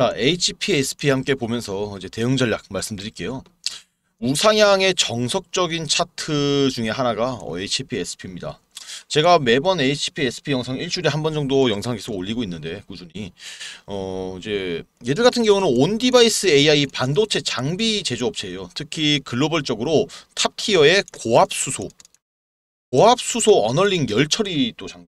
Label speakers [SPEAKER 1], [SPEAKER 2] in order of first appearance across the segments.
[SPEAKER 1] 자, HPSP 함께 보면서 이제 대응 전략 말씀드릴게요. 우상향의 정석적인 차트 중에 하나가 어, HPSP입니다. 제가 매번 HPSP 영상 일주일에 한 번 정도 영상 계속 올리고 있는데 꾸준히 어 이제 얘들 같은 경우는 온 디바이스 AI 반도체 장비 제조업체예요. 특히 글로벌적으로 탑티어의 고압 수소 고압 수소 언얼링 열처리 또 장비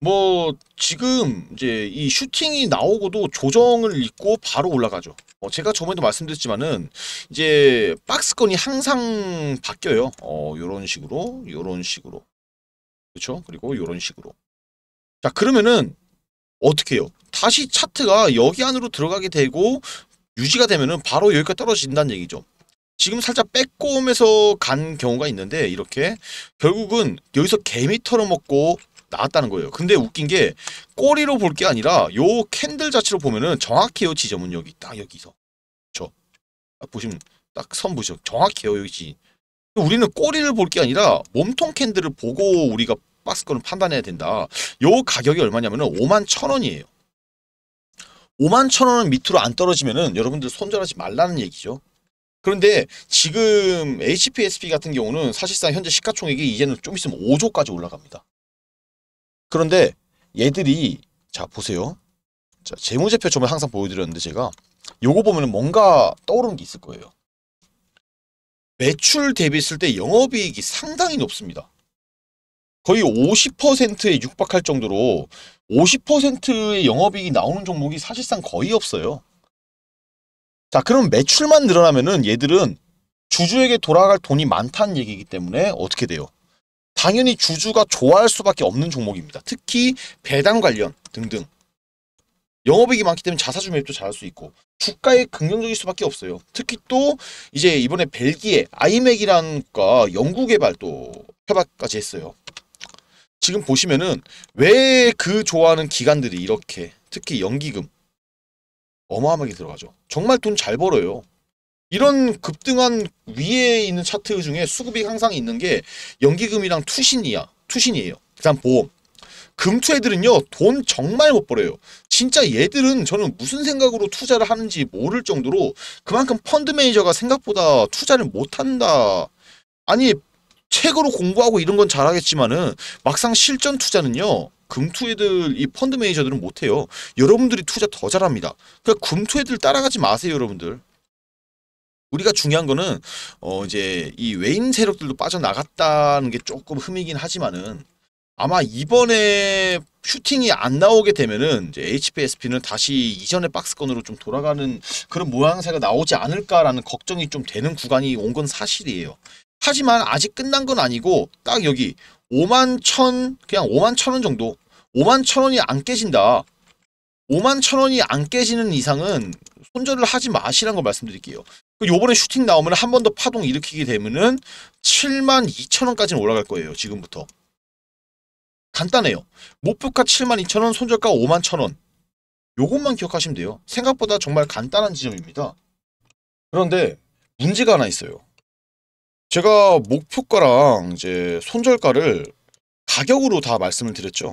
[SPEAKER 1] 뭐 지금 이제 이 슈팅이 나오고도 조정을 입고 바로 올라가죠. 어 제가 저번에도 말씀드렸지만은 이제 박스건이 항상 바뀌어요. 어 요런 식으로 요런 식으로 그렇죠? 그리고 요런 식으로 자 그러면은 어떻게 해요? 다시 차트가 여기 안으로 들어가게 되고 유지가 되면은 바로 여기가 떨어진다는 얘기죠. 지금 살짝 빼꼼해서 간 경우가 있는데 이렇게 결국은 여기서 개미 털어먹고 나왔다는 거예요. 근데 웃긴 게 꼬리로 볼 게 아니라 요 캔들 자체로 보면은 정확해요 지점은 여기 딱 여기서 저딱 보시면 딱 선보죠 정확해요 여기지. 우리는 꼬리를 볼 게 아니라 몸통 캔들을 보고 우리가 박스 권을 판단해야 된다. 요 가격이 얼마냐면은 5만 1천 원이에요. 5만 1천원 밑으로 안 떨어지면은 여러분들 손절하지 말라는 얘기죠. 그런데 지금 HPSP 같은 경우는 사실상 현재 시가총액이 이제는 좀 있으면 5조까지 올라갑니다. 그런데 얘들이 자 보세요. 자 재무제표 저번 항상 보여드렸는데 제가 요거 보면 뭔가 떠오르는 게 있을 거예요. 매출 대비했을 때 영업이익이 상당히 높습니다. 거의 50%에 육박할 정도로 50%의 영업이익이 나오는 종목이 사실상 거의 없어요. 자 그럼 매출만 늘어나면은 얘들은 주주에게 돌아갈 돈이 많다는 얘기이기 때문에 어떻게 돼요? 당연히 주주가 좋아할 수밖에 없는 종목입니다. 특히 배당 관련 등등. 영업이익이 많기 때문에 자사주 매입도 잘할 수 있고 주가에 긍정적일 수밖에 없어요. 특히 또 이제 이번에 벨기에 아이맥이라는 가 연구개발 또 협약까지 했어요. 지금 보시면은 왜 그 좋아하는 기관들이 이렇게 특히 연기금 어마어마하게 들어가죠. 정말 돈 잘 벌어요. 이런 급등한 위에 있는 차트 중에 수급이 항상 있는 게 연기금이랑 투신이야. 투신이에요. 그다음 보험. 금투 애들은요 돈 정말 못 벌어요 진짜 얘들은 저는 무슨 생각으로 투자를 하는지 모를 정도로 그만큼 펀드 매니저가 생각보다 투자를 못한다 아니 책으로 공부하고 이런 건 잘하겠지만은 막상 실전 투자는요 금투 애들 이 펀드 매니저들은 못해요 여러분들이 투자 더 잘합니다 그러니까 금투 애들 따라가지 마세요 여러분들 우리가 중요한 거는 어 이제 이 외인 세력들도 빠져나갔다는 게 조금 흠이긴 하지만은 아마 이번에 슈팅이 안 나오게 되면은 이제 HPSP는 다시 이전의 박스권으로 좀 돌아가는 그런 모양새가 나오지 않을까라는 걱정이 좀 되는 구간이 온 건 사실이에요. 하지만 아직 끝난 건 아니고 딱 여기 5만 1000 그냥 5만 천 원 정도 5만 0 원이 안 깨진다. 5만 천 원이 안 깨지는 이상은 손절을 하지 마시라는 걸 말씀드릴게요. 그 요번에 슈팅 나오면 한 번 더 파동 일으키게 되면은 7만 2천 원까지는 올라갈 거예요. 지금부터. 간단해요. 목표가 7만 2천 원, 손절가 5만 천 원. 요것만 기억하시면 돼요. 생각보다 정말 간단한 지점입니다. 그런데 문제가 하나 있어요. 제가 목표가랑 이제 손절가를 가격으로 다 말씀을 드렸죠.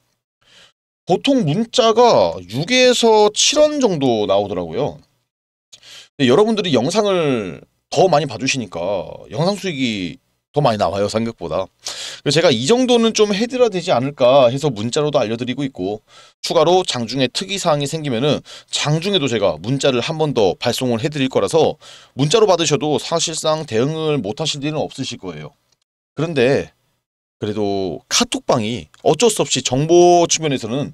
[SPEAKER 1] 보통 문자가 6에서 7원 정도 나오더라고요. 여러분들이 영상을 더 많이 봐주시니까 영상 수익이 더 많이 나와요 생각보다 제가 이 정도는 좀 해드려야 되지 않을까 해서 문자로도 알려드리고 있고 추가로 장중에 특이사항이 생기면은 장중에도 제가 문자를 한 번 더 발송을 해드릴 거라서 문자로 받으셔도 사실상 대응을 못하실 일은 없으실 거예요 그런데 그래도 카톡방이 어쩔 수 없이 정보 측면에서는